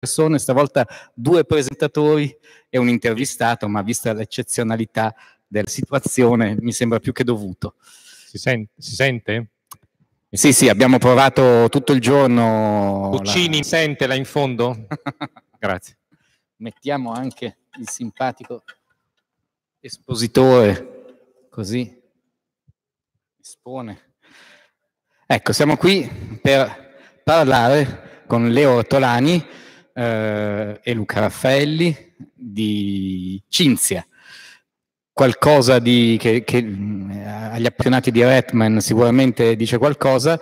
persone, stavolta due presentatori e un intervistato, ma vista l'eccezionalità della situazione mi sembra più che dovuto. Si, sen si sente? Sì, sì, abbiamo provato tutto il giorno. Puccini la... sente là in fondo? Grazie. Mettiamo anche il simpatico espositore, così espone. Ecco, siamo qui per parlare con Leo Ortolani, eh, e Luca Raffaelli di Cinzia. Qualcosa di, che, che eh, agli appassionati di Redman sicuramente dice qualcosa,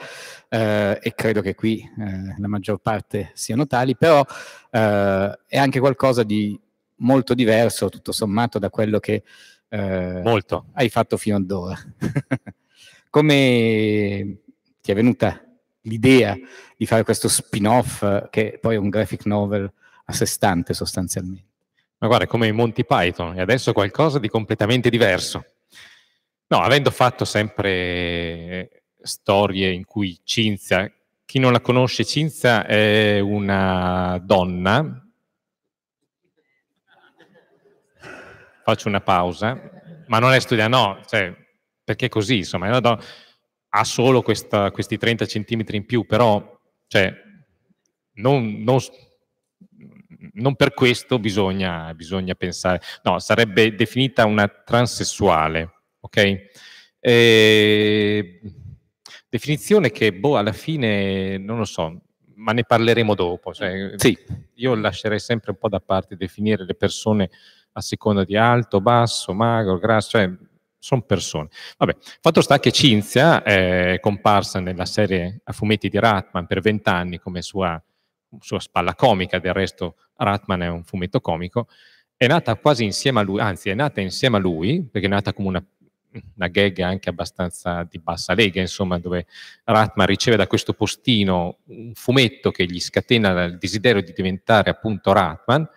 eh, e credo che qui eh, la maggior parte siano tali, però eh, è anche qualcosa di molto diverso, tutto sommato, da quello che eh, hai fatto fino ad ora. Come ti è venuta l'idea di fare questo spin-off eh, che poi è un graphic novel a sé stante sostanzialmente. Ma guarda, come i Monty Python, e adesso qualcosa di completamente diverso. No, avendo fatto sempre eh, storie in cui Cinzia, chi non la conosce, Cinzia è una donna. Faccio una pausa, ma non è studiata, no, cioè, perché così, insomma, è una donna ha solo questa, questi 30 centimetri in più, però cioè, non, non, non, per questo bisogna, bisogna, pensare, no, sarebbe definita una transessuale, ok? E, definizione che, boh, alla fine, non lo so, ma ne parleremo dopo. Cioè, sì. Io lascerei sempre un po' da parte definire le persone a seconda di alto, basso, magro, grasso, cioè sono persone. Vabbè, fatto sta che Cinzia è comparsa nella serie a fumetti di Ratman per vent'anni come sua, sua, spalla comica, del resto Ratman è un fumetto comico, è nata quasi insieme a lui, anzi è nata insieme a lui, perché è nata come una, una gag anche abbastanza di bassa lega, insomma, dove Ratman riceve da questo postino un fumetto che gli scatena il desiderio di diventare appunto Ratman,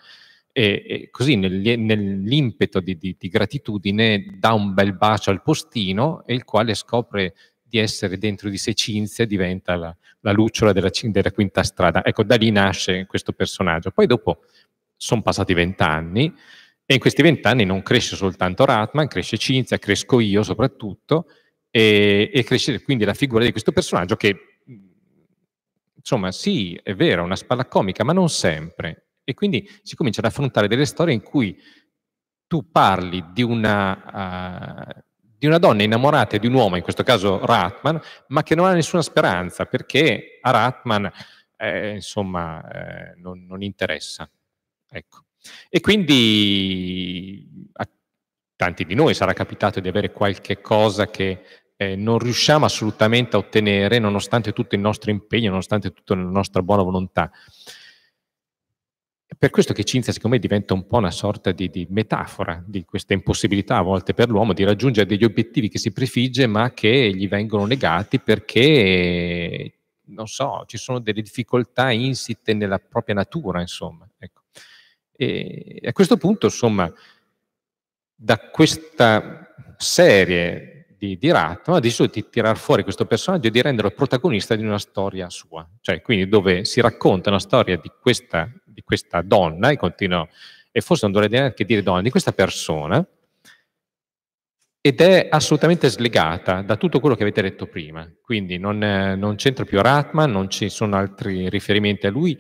e, e così nel, nell'impeto di, di, di gratitudine dà un bel bacio al postino e il quale scopre di essere dentro di sé Cinzia diventa la, la lucciola della, della, quinta strada. Ecco, da lì nasce questo personaggio. Poi dopo sono passati vent'anni e in questi vent'anni non cresce soltanto Ratman, cresce Cinzia, cresco io soprattutto e, e, cresce quindi la figura di questo personaggio che, insomma, sì, è vero, è una spalla comica, ma non sempre. E quindi si comincia ad affrontare delle storie in cui tu parli di una, uh, di una donna innamorata di un uomo, in questo caso Ratman, ma che non ha nessuna speranza perché a Ratman eh, insomma, eh, non, non, interessa. Ecco. E quindi a tanti di noi sarà capitato di avere qualche cosa che eh, non riusciamo assolutamente a ottenere nonostante tutto il nostro impegno, nonostante tutta la nostra buona volontà per questo che Cinzia, secondo me, diventa un po' una sorta di, di, metafora di questa impossibilità a volte per l'uomo di raggiungere degli obiettivi che si prefigge ma che gli vengono negati perché, non so, ci sono delle difficoltà insite nella propria natura, insomma. Ecco. E a questo punto, insomma, da questa serie di, di Ratman, ha deciso di tirar fuori questo personaggio e di renderlo protagonista di una storia sua, cioè quindi dove si racconta una storia di questa, di questa donna, e, continua, e forse non dovrei neanche dire donna, di questa persona, ed è assolutamente slegata da tutto quello che avete detto prima, quindi non, non c'entra più Ratman, non ci sono altri riferimenti a lui,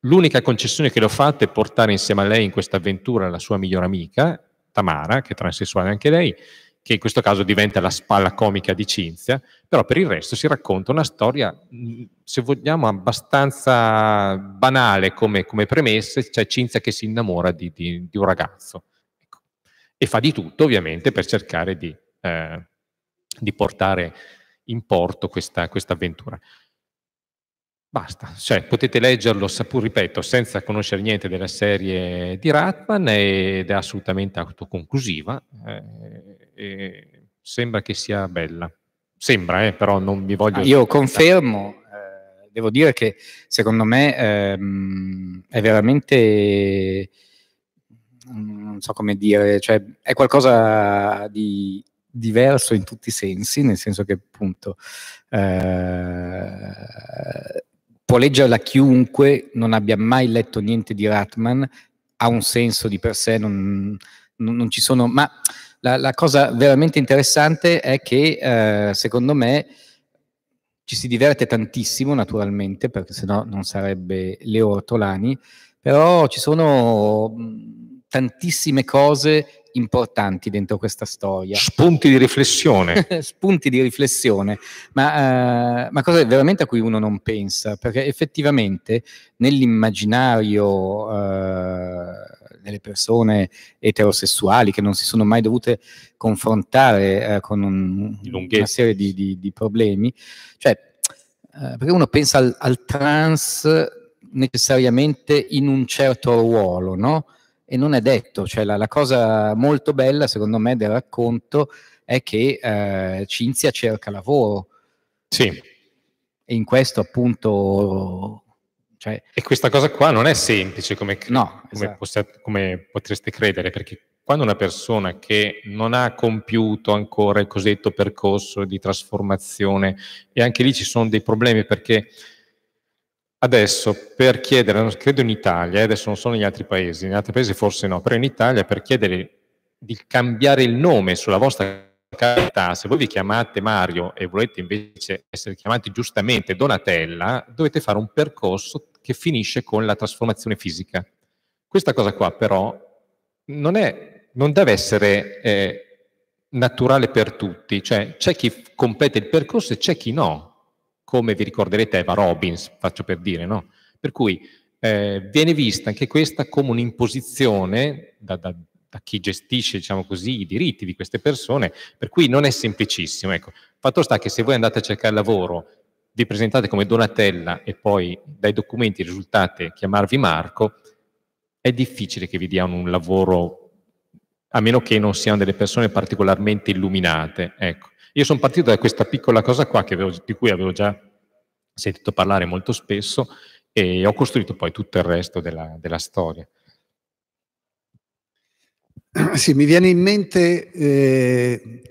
l'unica concessione che le ho fatto è portare insieme a lei in questa avventura la sua migliore amica, Tamara, che è transessuale anche lei, che in questo caso diventa la spalla comica di Cinzia, però per il resto si racconta una storia, mm, se vogliamo, abbastanza banale come, come premesse, cioè Cinzia che si innamora di, di, di un ragazzo ecco. e fa di tutto ovviamente per cercare di, eh, di portare in porto questa, avventura. Basta, cioè, potete leggerlo, ripeto, senza conoscere niente della serie di Ratman ed è assolutamente autoconclusiva. Eh, e sembra che sia bella. Sembra, eh, però non mi voglio... Ah, io confermo, eh, devo dire che secondo me ehm, è veramente, non so come dire, cioè è qualcosa di diverso in tutti i sensi, nel senso che appunto eh, può leggerla chiunque non abbia mai letto niente di Ratman, ha un senso di per sé, non, non, non ci sono... Ma, la, la cosa veramente interessante è che eh, secondo me ci si diverte tantissimo naturalmente, perché sennò non sarebbe Leo Ortolani, però ci sono mm, tantissime cose importanti dentro questa storia. Spunti di riflessione. Spunti di riflessione, ma, eh, ma cose veramente a cui uno non pensa, perché effettivamente nell'immaginario eh, delle persone eterosessuali che non si sono mai dovute confrontare eh, con un, una serie di, di, di problemi. Cioè, eh, perché uno pensa al, al, trans necessariamente in un certo ruolo, no? E non è detto, cioè la, la cosa molto bella secondo me del racconto è che eh, Cinzia cerca lavoro. Sì. E in questo appunto cioè, e questa cosa qua non è semplice come, cre- no, esatto. come, come, potreste credere, perché quando una persona che non ha compiuto ancora il cosiddetto percorso di trasformazione, e anche lì ci sono dei problemi perché adesso per chiedere, credo in Italia, eh, adesso non sono negli altri paesi, negli altri paesi forse no, però in Italia per chiedere di cambiare il nome sulla vostra carità, se voi vi chiamate Mario e volete invece essere chiamati giustamente Donatella, dovete fare un percorso che finisce con la trasformazione fisica. Questa cosa qua però non, è, non deve essere eh, naturale per tutti, cioè c'è chi compete il percorso e c'è chi no, come vi ricorderete Eva Robbins, faccio per dire, no? Per cui eh, viene vista anche questa come un'imposizione da, da da chi gestisce diciamo così, i diritti di queste persone, per cui non è semplicissimo. Ecco, fatto sta che se voi andate a cercare lavoro, vi presentate come Donatella e poi dai documenti risultate chiamarvi Marco, è difficile che vi diano un lavoro, a meno che non siano delle persone particolarmente illuminate. Ecco. Io sono partito da questa piccola cosa qua avevo, di cui avevo già sentito parlare molto spesso e ho costruito poi tutto il resto della, della storia. Sì, mi viene in mente eh,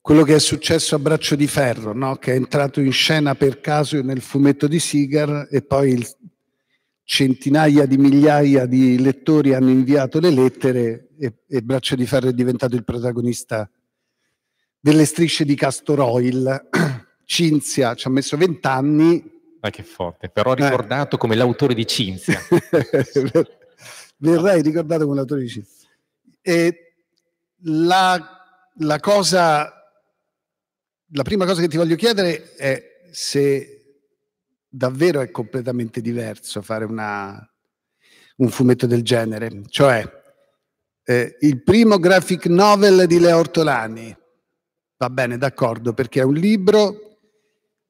quello che è successo a Braccio di Ferro, no? che è entrato in scena per caso nel fumetto di Sigar e poi il, centinaia di migliaia di lettori hanno inviato le lettere e, e Braccio di Ferro è diventato il protagonista delle strisce di Castor Oil. Cinzia ci ha messo vent'anni. Ma che forte, però eh. ricordato eh. come l'autore di Cinzia. Verrai ricordato come l'autore di Cinzia. E la, la, cosa, la prima cosa che ti voglio chiedere è se davvero è completamente diverso fare una, un fumetto del genere, cioè eh, il primo graphic novel di Leo Ortolani, va bene, d'accordo, perché è un libro,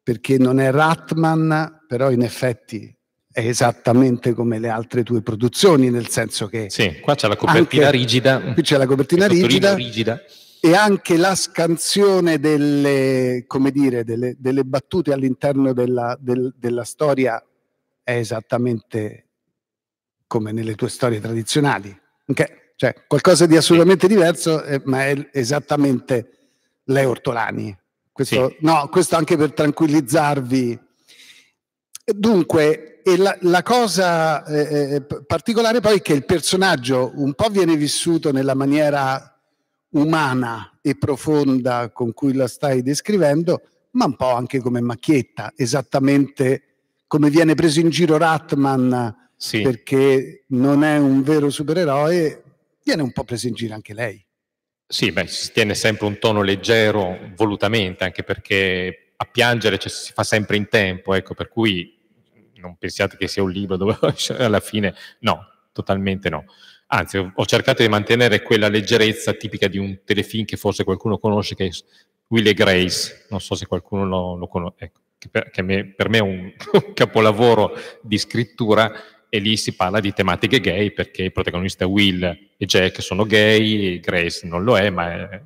perché non è Ratman, però in effetti è esattamente come le altre tue produzioni, nel senso che... Sì, qua c'è la copertina anche, rigida. Qui c'è la copertina rigida, rigida, E anche la scansione delle, come dire, delle, delle battute all'interno della, del, della storia è esattamente come nelle tue storie tradizionali. Okay? Cioè, qualcosa di assolutamente sì. diverso, eh, ma è esattamente lei Ortolani. Questo, sì. No, questo anche per tranquillizzarvi. Dunque, e la, la cosa eh, eh particolare poi è che il personaggio un po' viene vissuto nella maniera umana e profonda con cui la stai descrivendo, ma un po' anche come macchietta, esattamente come viene preso in giro Ratman sì. perché non è un vero supereroe, viene un po' preso in giro anche lei. Sì, beh, si tiene sempre un tono leggero volutamente, anche perché a piangere cioè, si fa sempre in tempo, ecco, per cui non pensiate che sia un libro dove cioè, alla fine, no, totalmente no. Anzi, ho cercato di mantenere quella leggerezza tipica di un telefilm che forse qualcuno conosce, che è Will e Grace, non so se qualcuno lo, lo conosce, ecco, che, per, che me, per me è un capolavoro di scrittura e lì si parla di tematiche gay perché il protagonista Will e Jack sono gay, Grace non lo è, ma è,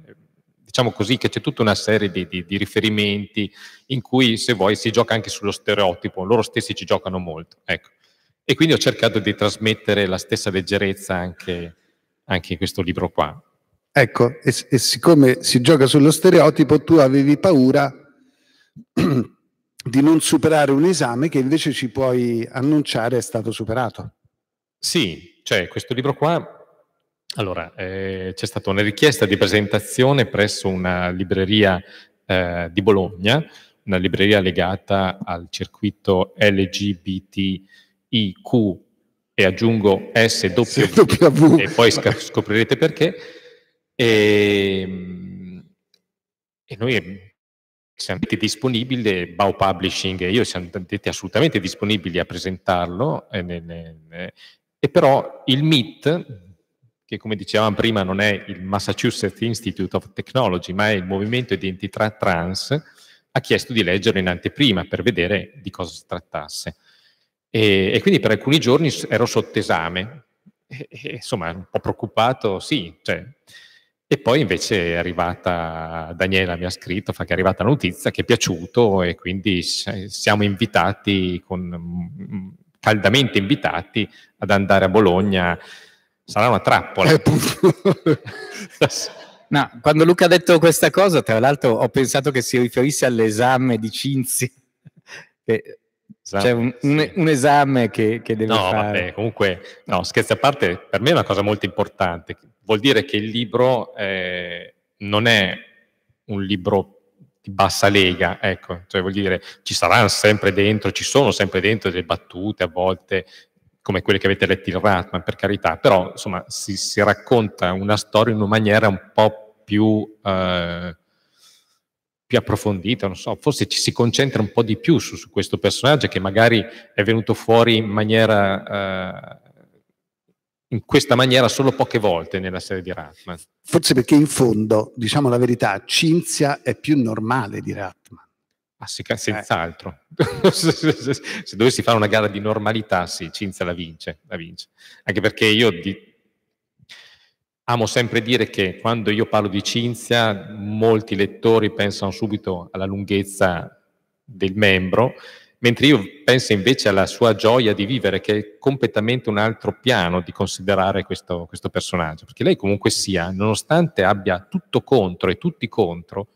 diciamo così che c'è tutta una serie di, di, di, riferimenti in cui se vuoi si gioca anche sullo stereotipo, loro stessi ci giocano molto. Ecco. E quindi ho cercato di trasmettere la stessa leggerezza anche, anche in questo libro qua. Ecco, e, e siccome si gioca sullo stereotipo, tu avevi paura di non superare un esame che invece ci puoi annunciare è stato superato. Sì, cioè questo libro qua allora, eh, c'è stata una richiesta di presentazione presso una libreria eh, di Bologna, una libreria legata al circuito LGBTIQ e aggiungo SW, e poi scoprirete perché. E, ehm, e noi siamo andati disponibili, Bau Publishing e io siamo andati assolutamente disponibili a presentarlo, eh, e, e, e però il MIT che come dicevamo prima non è il Massachusetts Institute of Technology, ma è il movimento Identità Trans, ha chiesto di leggerlo in anteprima per vedere di cosa si trattasse. E, e quindi per alcuni giorni ero sotto esame, e, e, insomma un po' preoccupato, sì. Cioè. E poi invece è arrivata, Daniela mi ha scritto, fa che è arrivata la notizia, che è piaciuto e quindi siamo invitati, con, caldamente invitati, ad andare a Bologna sarà una trappola. Eh, no, quando Luca ha detto questa cosa, tra l'altro ho pensato che si riferisse all'esame di Cinzia. Esatto, c'è un, sì. un, esame che, che deve no, fare. Vabbè, comunque, no, scherzi a parte, per me è una cosa molto importante. Vuol dire che il libro eh, non è un libro di bassa lega, ecco, cioè vuol dire ci saranno sempre dentro, ci sono sempre dentro delle battute a volte come quelle che avete letto in Ratman, per carità, però insomma si, si, racconta una storia in una maniera un po' più, eh, più approfondita, non so, forse ci si concentra un po' di più su, su questo personaggio che magari è venuto fuori in maniera... Eh, in questa maniera solo poche volte nella serie di Ratman. Forse perché in fondo, diciamo la verità, Cinzia è più normale di Ratman. Eh. senz'altro. Eh. se dovessi fare una gara di normalità, sì, Cinzia la vince, la vince. Anche perché io di... amo sempre dire che quando io parlo di Cinzia, molti lettori pensano subito alla lunghezza del membro, mentre io penso invece alla sua gioia di vivere, che è completamente un altro piano di considerare questo, questo personaggio. Perché lei comunque sia, nonostante abbia tutto contro e tutti contro,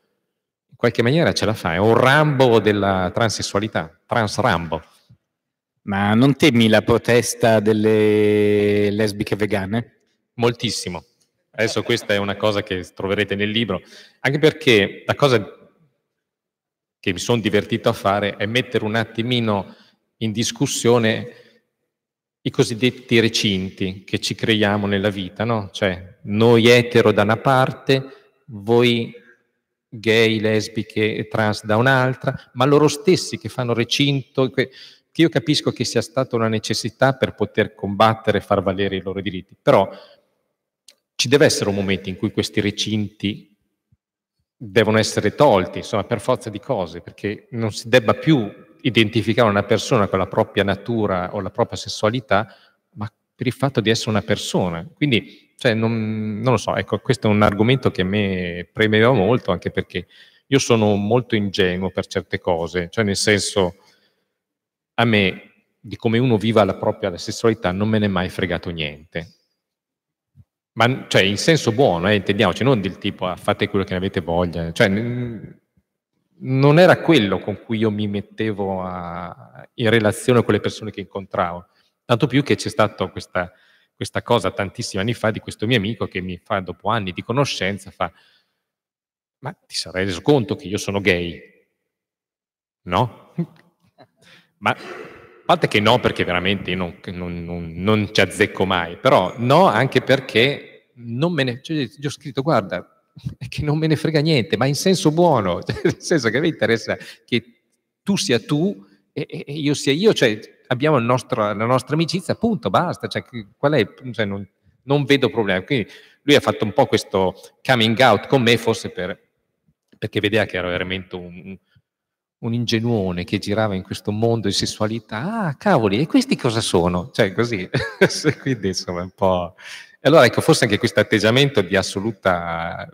qualche maniera ce la fa, è un Rambo della transessualità, trans Rambo. Ma non temi la protesta delle lesbiche vegane? Moltissimo. Adesso questa è una cosa che troverete nel libro, anche perché la cosa che mi sono divertito a fare è mettere un attimino in discussione i cosiddetti recinti che ci creiamo nella vita, no? Cioè, noi etero da una parte, voi gay, lesbiche e trans da un'altra, ma loro stessi che fanno recinto, che io capisco che sia stata una necessità per poter combattere e far valere i loro diritti, però ci deve essere un momento in cui questi recinti devono essere tolti, insomma, per forza di cose, perché non si debba più identificare una persona con la propria natura o la propria sessualità, ma per il fatto di essere una persona. Quindi cioè, non, non, lo so, ecco, questo è un argomento che a me premeva molto, anche perché io sono molto ingenuo per certe cose, cioè nel senso, a me di come uno viva la propria la sessualità non me ne è mai fregato niente. Ma cioè, in senso buono, eh, intendiamoci, non del tipo ah, fate quello che ne avete voglia. Cioè, non era quello con cui io mi mettevo a, in relazione con le persone che incontravo. Tanto più che c'è stata questa questa cosa tantissimi anni fa di questo mio amico che mi fa, dopo anni di conoscenza, fa, ma ti sarai reso conto che io sono gay? No? ma a parte che no, perché veramente io non, non, non, non, ci azzecco mai, però no anche perché non me ne... Cioè, gli ho scritto, guarda, è che non me ne frega niente, ma in senso buono, nel senso che a me interessa che tu sia tu e, e io sia io, cioè abbiamo nostro, la nostra amicizia, punto, basta, cioè, qual è, cioè, non, non, vedo problemi. Quindi lui ha fatto un po' questo coming out con me, forse per, perché vedeva che ero veramente un, un ingenuone che girava in questo mondo di sessualità, ah cavoli, e questi cosa sono? Cioè così, quindi insomma un po'... E allora ecco, forse anche questo atteggiamento di assoluta,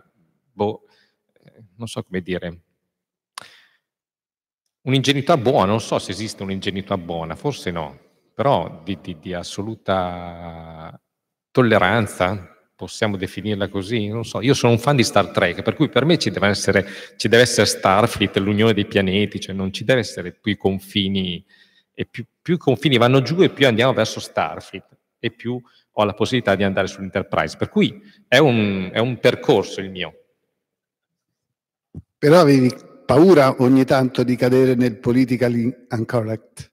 boh, non so come dire, Un'ingenuità buona, non so se esiste un'ingenuità buona, forse no, però di, di, di assoluta tolleranza, possiamo definirla così? Non so, io sono un fan di Star Trek, per cui per me ci deve essere, ci deve essere Starfleet, l'unione dei pianeti, cioè non ci deve essere più i confini, e più, più i confini vanno giù e più andiamo verso Starfleet, e più ho la possibilità di andare sull'Enterprise. Per cui è un, è un percorso il mio. Però avevi paura ogni tanto di cadere nel politically incorrect?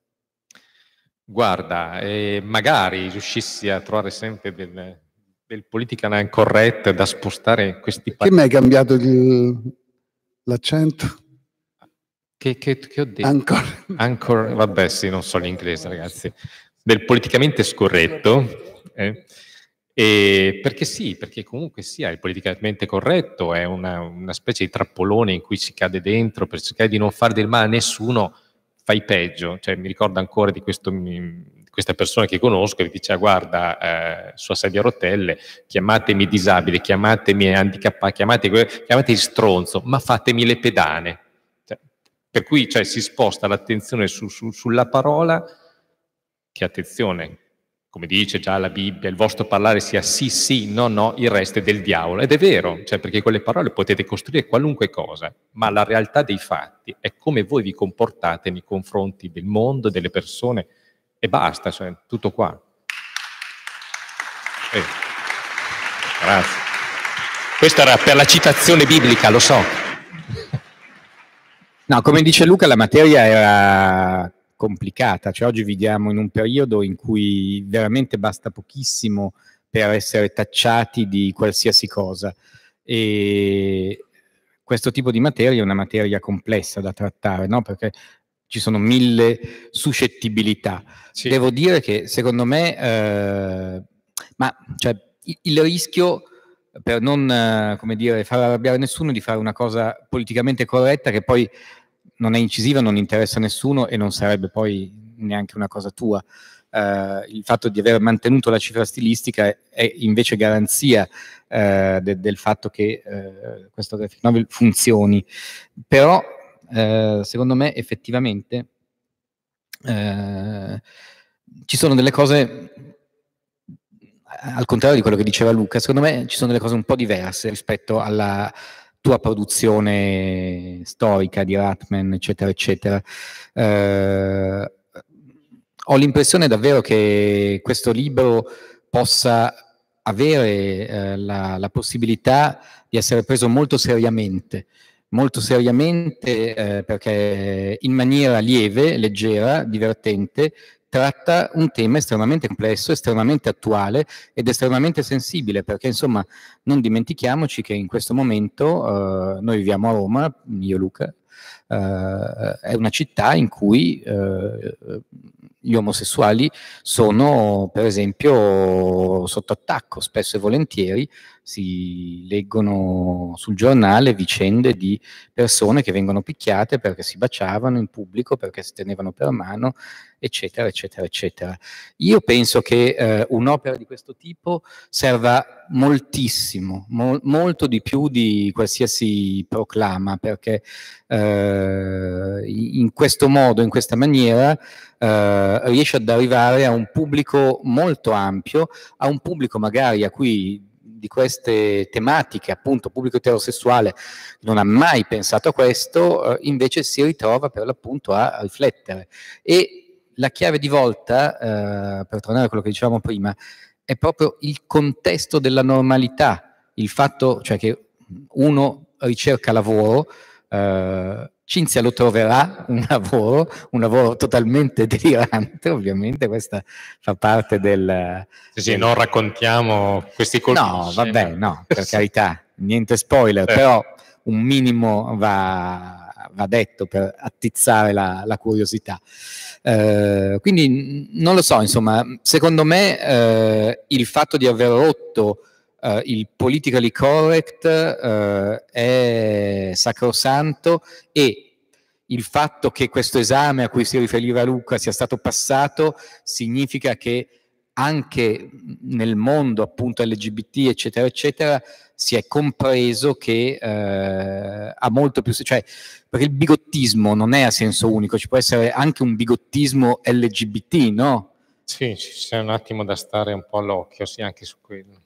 Guarda, eh, magari riuscissi a trovare sempre del, del politically incorrect da spostare in questi Perché mi hai cambiato il, l'accento? Che, che, che, ho detto? Ancora. Ancora, vabbè sì, non so l'inglese ragazzi. Del politicamente scorretto. Eh e perché sì, perché comunque sia il politicamente corretto, è una, una, specie di trappolone in cui si cade dentro per cercare di non fare del male a nessuno, fai peggio. Cioè, mi ricordo ancora di, questo, mm, di questa persona che conosco che diceva guarda, eh, sua sedia a rotelle, chiamatemi disabile, chiamatemi handicappato, chiamatemi, chiamatemi stronzo, ma fatemi le pedane. Cioè, per cui cioè, si sposta l'attenzione su, su, sulla parola che attenzione come dice già la Bibbia, il vostro parlare sia sì, sì, no, no, il resto è del diavolo. Ed è vero, cioè perché quelle parole potete costruire qualunque cosa, ma la realtà dei fatti è come voi vi comportate nei confronti del mondo, delle persone, e basta, cioè, tutto qua. Eh. Grazie. Questa era per la citazione biblica, lo so. No, come dice Luca, la materia era complicata. Cioè, oggi viviamo in un periodo in cui veramente basta pochissimo per essere tacciati di qualsiasi cosa. E questo tipo di materia è una materia complessa da trattare, no? perché ci sono mille suscettibilità. Sì. Devo dire che secondo me, eh, ma cioè, il, rischio per non eh, dire, far arrabbiare nessuno di fare una cosa politicamente corretta che poi non è incisiva, non interessa a nessuno e non sarebbe poi neanche una cosa tua. Uh, il fatto di aver mantenuto la cifra stilistica è invece garanzia uh, de- del fatto che uh, questo graphic novel funzioni. Però, secondo me, effettivamente ci sono delle cose al contrario di quello che diceva Luca, secondo me ci sono delle cose un po' diverse rispetto alla, tua produzione storica di Ratman, eccetera, eccetera. Eh, ho l'impressione davvero che questo libro possa avere eh, la, la, possibilità di essere preso molto seriamente, molto seriamente eh, perché in maniera lieve, leggera, divertente tratta un tema estremamente complesso, estremamente attuale ed estremamente sensibile, perché insomma non dimentichiamoci che in questo momento eh, noi viviamo a Roma, io Luca, eh, è una città in cui eh, gli omosessuali sono per esempio sotto attacco, spesso e volentieri si leggono sul giornale vicende di persone che vengono picchiate perché si baciavano in pubblico, perché si tenevano per mano, eccetera, eccetera, eccetera. Io penso che eh, un'opera di questo tipo serva moltissimo, mo- molto di più di qualsiasi proclama, perché eh, in questo modo, in questa maniera, eh, riesce ad arrivare a un pubblico molto ampio, a un pubblico magari a cui di queste tematiche, appunto pubblico eterosessuale non ha mai pensato a questo, eh, invece si ritrova per l'appunto a riflettere. E la chiave di volta, eh, per tornare a quello che dicevamo prima, è proprio il contesto della normalità, il fatto cioè che uno ricerca lavoro, eh, Cinzia lo troverà un lavoro, un lavoro totalmente delirante, ovviamente, questa fa parte del... Sì, sì, del... non raccontiamo questi colpi. No, vabbè, no, per carità, niente spoiler, eh. però un minimo va, va, detto per attizzare la, la curiosità. Eh, quindi non lo so, insomma, secondo me eh, il fatto di aver rotto Uh, il politically correct uh, è sacrosanto e il fatto che questo esame a cui si riferiva Luca sia stato passato significa che anche nel mondo appunto LGBT eccetera eccetera si è compreso che uh, ha molto più cioè perché il bigottismo non è a senso unico ci può essere anche un bigottismo LGBT no? Sì, c'è un attimo da stare un po' all'occhio sì anche su quello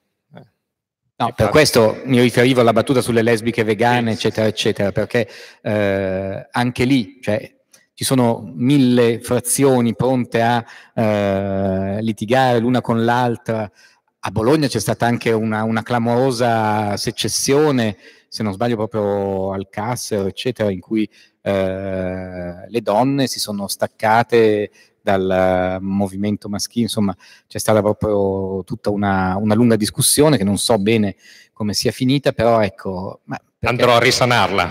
No, per questo mi riferivo alla battuta sulle lesbiche vegane, eccetera, eccetera, perché eh, anche lì cioè, ci sono mille frazioni pronte a eh, litigare l'una con l'altra. A Bologna c'è stata anche una, una, clamorosa secessione, se non sbaglio proprio al Cassero, eccetera, in cui eh, le donne si sono staccate dal eh, movimento maschile, insomma c'è stata proprio tutta una, una, lunga discussione che non so bene come sia finita, però ecco... Andrò a risanarla.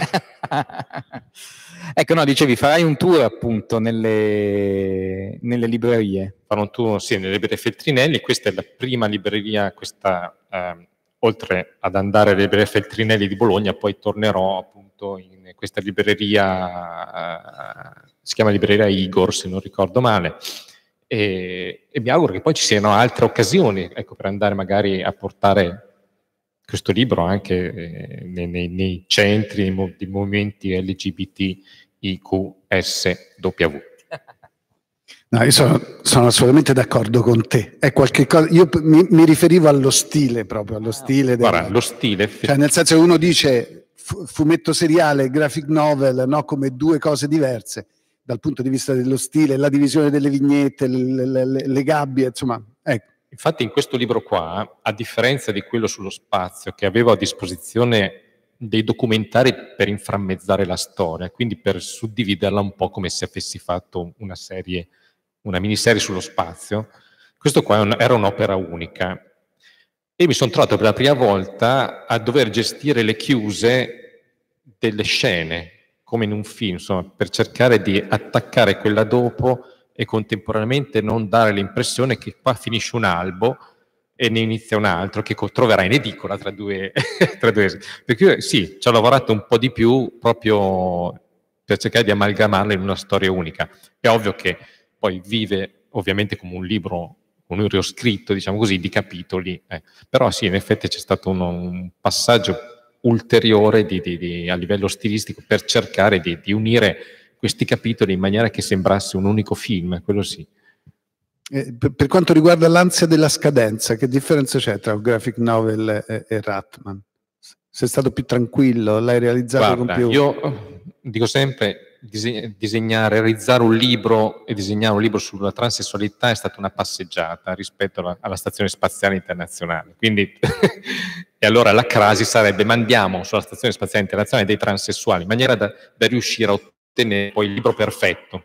ecco, no, dicevi, farai un tour appunto nelle, nelle librerie. Farò un tour, sì, nelle librerie Feltrinelli, questa è la prima libreria, questa... Eh, oltre ad andare alle librerie Feltrinelli di Bologna, poi tornerò appunto in questa libreria, eh, si chiama libreria Igor se non ricordo male, e, e, mi auguro che poi ci siano altre occasioni ecco, per andare magari a portare questo libro anche eh, nei, nei, nei, centri, nei, nei movimenti LGBTIQSW. No, io sono, sono assolutamente d'accordo con te. È qualche cosa, io mi, mi riferivo allo stile proprio, allo stile. Del, Guarda, lo stile. Cioè, nel senso che uno dice fumetto seriale, graphic novel, no, come due cose diverse dal punto di vista dello stile, la divisione delle vignette, le, le, le, le gabbie, insomma. Ecco. Infatti in questo libro qua, a differenza di quello sullo spazio che avevo a disposizione dei documentari per inframmezzare la storia, quindi per suddividerla un po' come se avessi fatto una serie una miniserie sullo spazio, questo qua un, era un'opera unica. E mi sono trovato per la prima volta a dover gestire le chiuse delle scene, come in un film, insomma, per cercare di attaccare quella dopo e contemporaneamente non dare l'impressione che qua finisce un albo e ne inizia un altro che troverà in edicola tra due, tra due perché sì, ci ho lavorato un po' di più proprio per cercare di amalgamarle in una storia unica. È ovvio che poi vive ovviamente come un libro, un libro scritto, diciamo così, di capitoli. Eh. Però sì, in effetti c'è stato uno, un passaggio ulteriore di, di, di, a livello stilistico per cercare di, unire questi capitoli in maniera che sembrasse un unico film, quello sì. Eh, per, per, quanto riguarda l'ansia della scadenza, che differenza c'è tra un graphic novel e, e Ratman? Sei stato più tranquillo? L'hai realizzato Guarda, con più... Io dico sempre, disegnare, realizzare un libro e disegnare un libro sulla transessualità è stata una passeggiata rispetto alla, alla stazione spaziale internazionale. Quindi, e allora la crasi sarebbe mandiamo sulla stazione spaziale internazionale dei transessuali in maniera da, da riuscire a ottenere poi il libro perfetto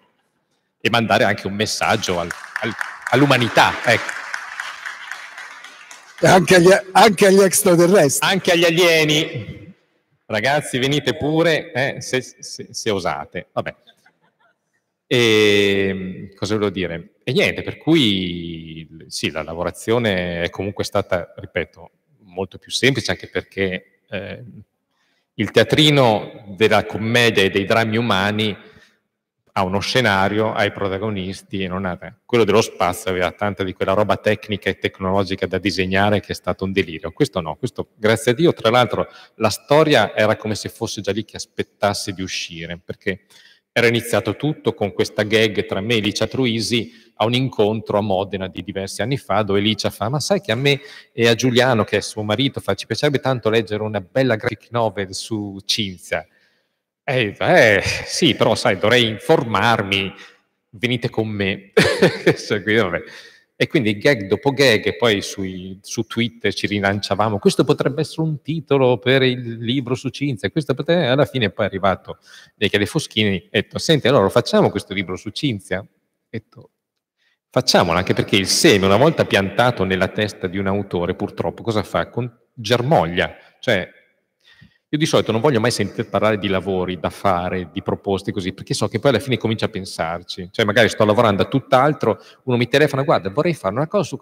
e mandare anche un messaggio al, al, all'umanità. Ecco. Anche agli, anche agli extraterrestri. Anche agli alieni. Ragazzi, venite pure eh, se, se, se, osate. Vabbè. E, ehm, cosa volevo dire? E niente, per cui sì, la lavorazione è comunque stata, ripeto, molto più semplice anche perché eh, il teatrino della commedia e dei drammi umani ha uno scenario, ha i protagonisti e non ha te. Quello dello spazio aveva tanta di quella roba tecnica e tecnologica da disegnare che è stato un delirio. Questo no, questo grazie a Dio, tra l'altro la storia era come se fosse già lì che aspettasse di uscire, perché era iniziato tutto con questa gag tra me e Licia Truisi a un incontro a Modena di diversi anni fa dove Licia fa ma sai che a me e a Giuliano che è suo marito fa, ci piacerebbe tanto leggere una bella graphic novel su Cinzia eh, eh, sì, però sai, dovrei informarmi, venite con me. e quindi gag dopo gag, e poi sui, su Twitter ci rilanciavamo, questo potrebbe essere un titolo per il libro su Cinzia, questo potrebbe... alla fine poi è arrivato Michele Foschini e ha detto, senti, allora facciamo questo libro su Cinzia? E Detto, facciamolo, anche perché il seme, una volta piantato nella testa di un autore, purtroppo, cosa fa? Con germoglia, cioè io di solito non voglio mai sentire parlare di lavori da fare, di proposte così, perché so che poi alla fine comincio a pensarci. Cioè, magari sto lavorando a tutt'altro, uno mi telefona, guarda, vorrei fare una cosa su...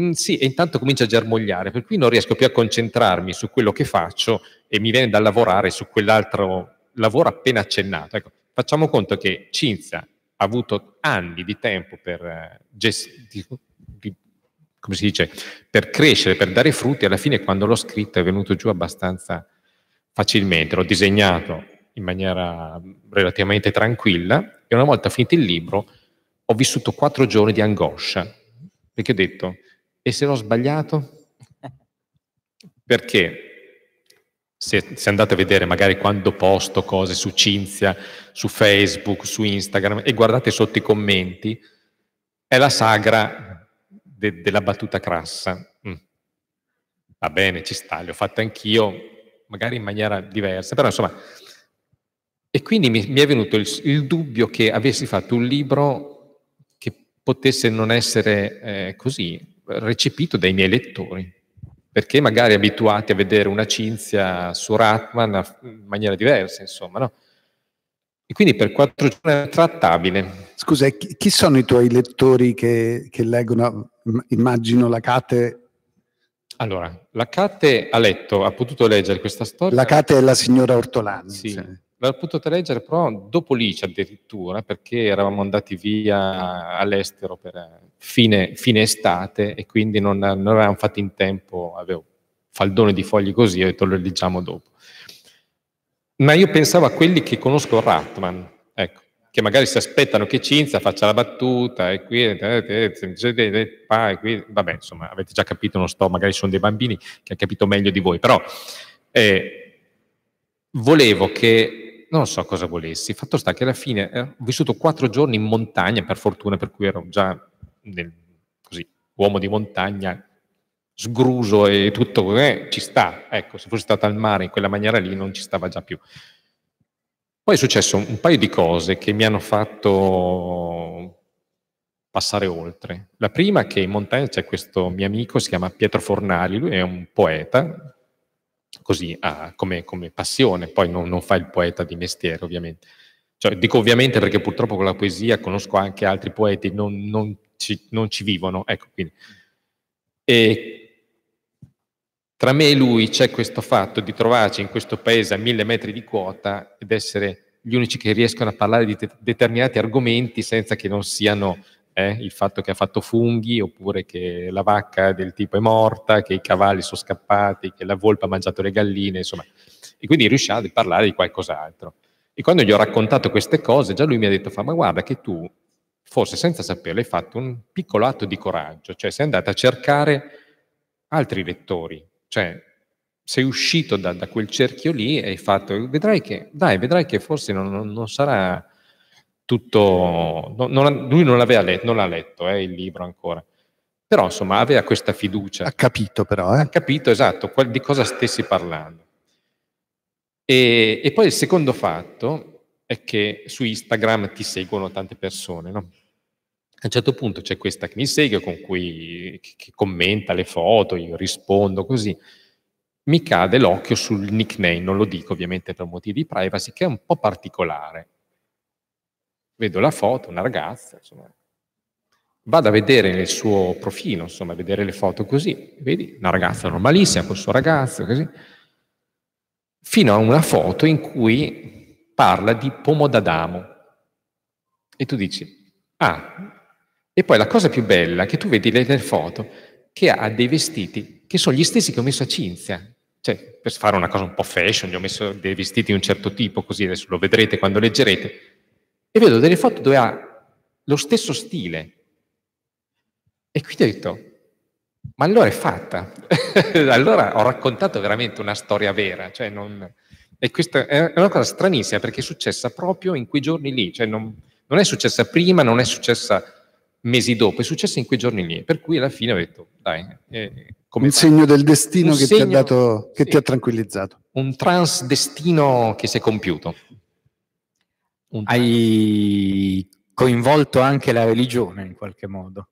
Mm, sì, e intanto comincia a germogliare, per cui non riesco più a concentrarmi su quello che faccio e mi viene da lavorare su quell'altro lavoro appena accennato. Ecco, facciamo conto che Cinzia ha avuto anni di tempo per, eh, gest- di, di, dice, per crescere, per dare frutti, alla fine quando l'ho scritto è venuto giù abbastanza facilmente, l'ho disegnato in maniera relativamente tranquilla e una volta finito il libro ho vissuto quattro giorni di angoscia, perché ho detto, e se l'ho sbagliato? Perché se, se, andate a vedere magari quando posto cose su Cinzia, su Facebook, su Instagram e guardate sotto i commenti, è la sagra de, della battuta crassa. Mm. Va bene, ci sta, ho fatta anch'io, magari in maniera diversa, però insomma... E quindi mi, mi è venuto il, il, dubbio che avessi fatto un libro che potesse non essere eh, così recepito dai miei lettori, perché magari abituati a vedere una cinzia su Ratman in maniera diversa, insomma, no? E quindi per quattro giorni è trattabile. Scusa, chi sono i tuoi lettori che, che leggono, immagino la Cate allora, la Cate ha letto, ha potuto leggere questa storia. La Cate è la signora Ortolani. Sì, cioè. l'ha potuta leggere però dopo Lice addirittura, perché eravamo andati via all'estero per fine, fine estate e quindi non, non avevamo fatto in tempo, avevo faldone di fogli così, ho detto lo leggiamo dopo. Ma io pensavo a quelli che conosco Ratman, ecco, che magari si aspettano che Cinzia faccia la battuta e qui, eh, eh, eh, e qui, vabbè, insomma, avete già capito, non sto, magari sono dei bambini che ha capito meglio di voi, però eh, volevo che, non so cosa volessi, fatto sta che alla fine eh, ho vissuto quattro giorni in montagna, per fortuna, per cui ero già nel, così, uomo di montagna, sgruso e tutto, eh, ci sta, ecco, se fosse stato al mare in quella maniera lì non ci stava già più. Poi è successo un paio di cose che mi hanno fatto passare oltre. La prima è che in montagna c'è questo mio amico, si chiama Pietro Fornali, lui è un poeta, così ah, come, come, passione, poi non, non, fa il poeta di mestiere ovviamente. Cioè, dico ovviamente perché purtroppo con la poesia conosco anche altri poeti, non, non, ci, non ci, vivono. Ecco, quindi. E tra me e lui c'è questo fatto di trovarci in questo paese a mille metri di quota ed essere gli unici che riescono a parlare di te- determinati argomenti senza che non siano eh, il fatto che ha fatto funghi, oppure che la vacca del tipo è morta, che i cavalli sono scappati, che la volpe ha mangiato le galline, insomma. E quindi riusciamo a parlare di qualcos'altro. E quando gli ho raccontato queste cose, già lui mi ha detto, ma guarda che tu, forse senza saperlo, hai fatto un piccolo atto di coraggio, cioè sei andato a cercare altri lettori, cioè, sei uscito da, da quel cerchio lì e hai fatto, vedrai che, dai, vedrai che forse non, non, non sarà tutto, non, non, lui non, l'aveva letto, non l'ha letto eh, il libro ancora, però insomma aveva questa fiducia. Ha capito però. Eh? Ha capito, esatto, qual, di cosa stessi parlando. E, e, poi il secondo fatto è che su Instagram ti seguono tante persone, no? a un certo punto c'è questa che mi segue, con cui commenta le foto, io rispondo così, mi cade l'occhio sul nickname, non lo dico ovviamente per motivi di privacy, che è un po' particolare. Vedo la foto, una ragazza, insomma, vado a vedere il suo profilo, insomma, a vedere le foto così, vedi, una ragazza normalissima col suo ragazzo, così, fino a una foto in cui parla di Pomodadamo. E tu dici, ah, e poi la cosa più bella che tu vedi nelle foto che ha dei vestiti che sono gli stessi che ho messo a Cinzia. Cioè, per fare una cosa un po' fashion, gli ho messo dei vestiti di un certo tipo, così adesso lo vedrete quando leggerete. E vedo delle foto dove ha lo stesso stile. E quindi ho detto, ma allora è fatta. allora ho raccontato veramente una storia vera. Cioè non... E questa è una cosa stranissima perché è successa proprio in quei giorni lì. Cioè non... non è successa prima, non è successa mesi dopo, è successo in quei giorni lì, per cui alla fine ho detto, dai, eh, come un fai? segno del destino un che, segno, ti, ha dato, che sì, ti ha tranquillizzato. Un transdestino che si è compiuto. Un Hai coinvolto anche la religione in qualche modo.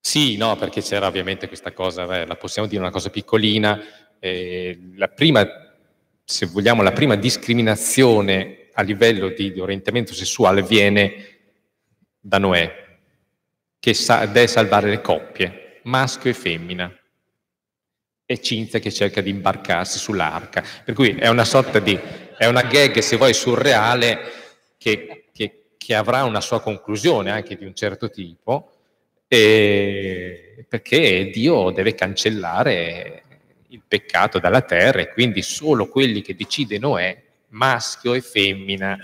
Sì, no, perché c'era ovviamente questa cosa, beh, la possiamo dire una cosa piccolina, eh, la prima, se vogliamo, la prima discriminazione a livello di, di orientamento sessuale viene da Noè, che sa, deve salvare le coppie, maschio e femmina, e Cinzia che cerca di imbarcarsi sull'arca. Per cui è una sorta di, è una gag, se vuoi, surreale che, che, che avrà una sua conclusione anche di un certo tipo, e, perché Dio deve cancellare il peccato dalla terra e quindi solo quelli che decide Noè, maschio e femmina,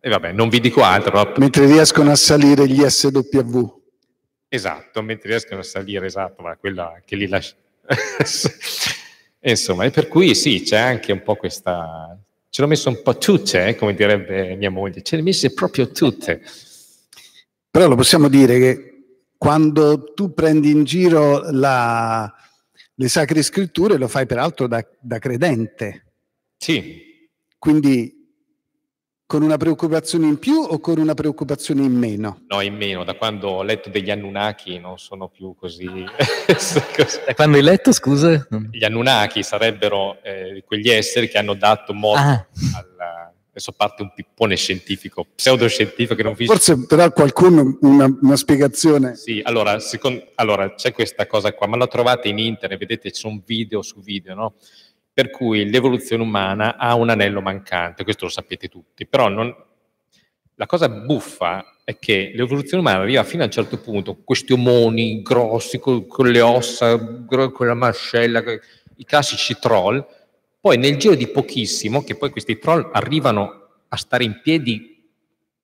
e vabbè, non vi dico altro. Però... Mentre riescono a salire gli SW. Esatto, mentre riescono a salire, esatto, ma quella che li lascia. Insomma, e per cui sì, c'è anche un po' questa... Ce l'ho messo un po' tutte, eh, come direbbe mia moglie, ce le messe proprio tutte. Però lo possiamo dire che quando tu prendi in giro la, le sacre scritture lo fai peraltro da, da credente. Sì. Quindi con una preoccupazione in più o con una preoccupazione in meno? No, in meno. Da quando ho letto degli Anunnaki non sono più così... Ah. da quando hai letto, scusa? Gli Anunnaki sarebbero eh, quegli esseri che hanno dato modo ah. alla, adesso parte un pippone scientifico, pseudoscientifico che non finisce. Forse però qualcuno una, una spiegazione. Sì, allora, secondo, allora, c'è questa cosa qua, ma la trovate in internet, vedete ci sono video su video, no? per cui l'evoluzione umana ha un anello mancante, questo lo sapete tutti, però non... la cosa buffa è che l'evoluzione umana arriva fino a un certo punto, questi omoni grossi, con, con le ossa, con la mascella, i classici troll, poi nel giro di pochissimo, che poi questi troll arrivano a stare in piedi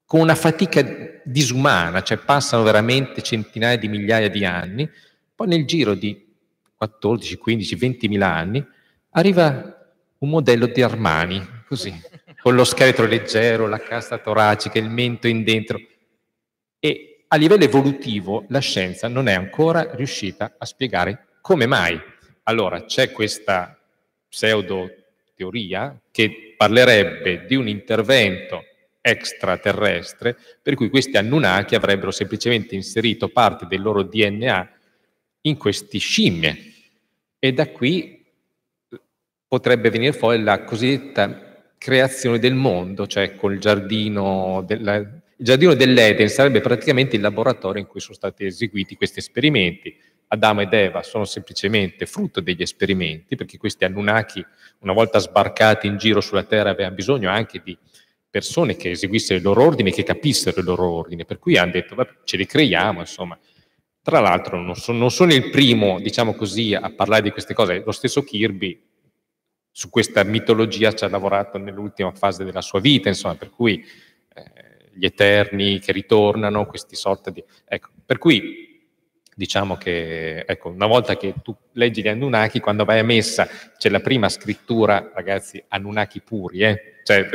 con una fatica disumana, cioè passano veramente centinaia di migliaia di anni, poi nel giro di 14, 15, 20 mila anni arriva eh, un modello di Armani, così, con lo scheletro leggero, la cassa toracica, il mento in dentro. E a livello evolutivo la scienza non è ancora riuscita a spiegare come mai. Allora c'è questa pseudo teoria che parlerebbe di un intervento extraterrestre per cui questi Anunnaki avrebbero semplicemente inserito parte del loro DNA in queste scimmie e da qui potrebbe venire fuori la cosiddetta creazione del mondo, cioè col giardino, della, il giardino dell'Eden sarebbe praticamente il laboratorio in cui sono stati eseguiti questi esperimenti. Adamo ed Eva sono semplicemente frutto degli esperimenti, perché questi Anunnaki, una volta sbarcati in giro sulla Terra, avevano bisogno anche di persone che eseguissero i loro ordine, che capissero i loro ordini, per cui hanno detto, vabbè, ce li creiamo, insomma. Tra l'altro non sono, non sono il primo, diciamo così, a parlare di queste cose, lo stesso Kirby su questa mitologia ci ha lavorato nell'ultima fase della sua vita, insomma, per cui eh, gli eterni che ritornano, questi sorti di... Ecco, per cui diciamo che ecco, una volta che tu leggi gli Anunnaki, quando vai a messa c'è la prima scrittura, ragazzi, Anunnaki puri, eh? cioè,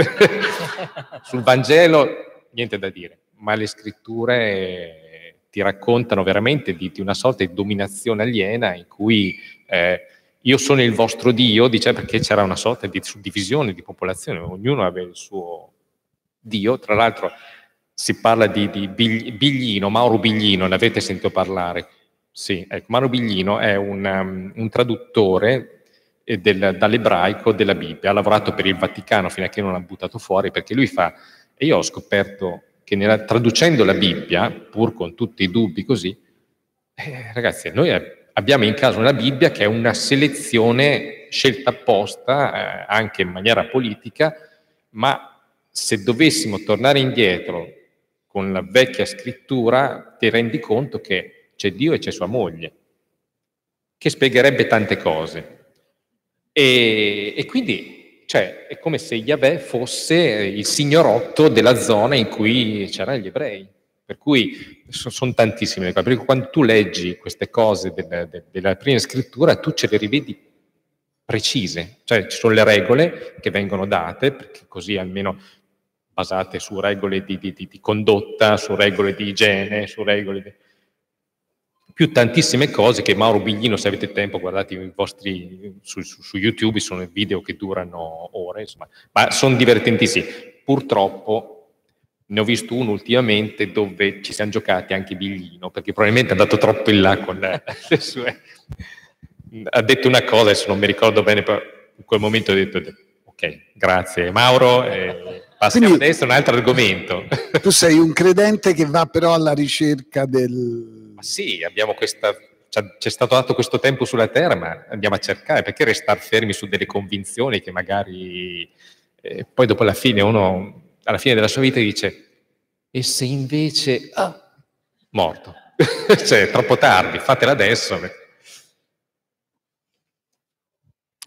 sul Vangelo niente da dire, ma le scritture eh, ti raccontano veramente di, di una sorta di dominazione aliena in cui eh, io sono il vostro Dio, dice perché c'era una sorta di suddivisione di popolazione, ognuno aveva il suo Dio, tra l'altro si parla di, di Biglino, Mauro Biglino, ne avete sentito parlare? Sì, ecco, Mauro Biglino è un, um, un traduttore eh, del, dall'ebraico della Bibbia, ha lavorato per il Vaticano fino a che non l'ha buttato fuori perché lui fa, e io ho scoperto che nella, traducendo la Bibbia, pur con tutti i dubbi così, eh, ragazzi, noi è, abbiamo in caso una Bibbia che è una selezione scelta apposta, eh, anche in maniera politica, ma se dovessimo tornare indietro con la vecchia scrittura, ti rendi conto che c'è Dio e c'è sua moglie, che spiegherebbe tante cose. E, e quindi cioè, è come se Yahweh fosse il signorotto della zona in cui c'erano gli ebrei. Per cui sono son tantissime le cose, perché quando tu leggi queste cose della, della prima scrittura, tu ce le rivedi precise, cioè ci sono le regole che vengono date, perché così almeno basate su regole di, di, di condotta, su regole di igiene, su regole di... più tantissime cose che Mauro Biglino, se avete tempo, guardate i vostri su, su, su YouTube, sono video che durano ore, insomma, ma sono divertentissimi. Purtroppo ne ho visto uno ultimamente dove ci siamo giocati anche Biglino, perché probabilmente è andato troppo in là con le sue... Ha detto una cosa, adesso non mi ricordo bene, però in quel momento ho detto ok, grazie Mauro, eh, passiamo Quindi, adesso a un altro argomento. Tu sei un credente che va però alla ricerca del... Ma sì, abbiamo questa c'è stato dato questo tempo sulla Terra, ma andiamo a cercare, perché restare fermi su delle convinzioni che magari eh, poi dopo la fine uno alla fine della sua vita dice, e se invece... Ah, morto. cioè, è troppo tardi, fatela adesso.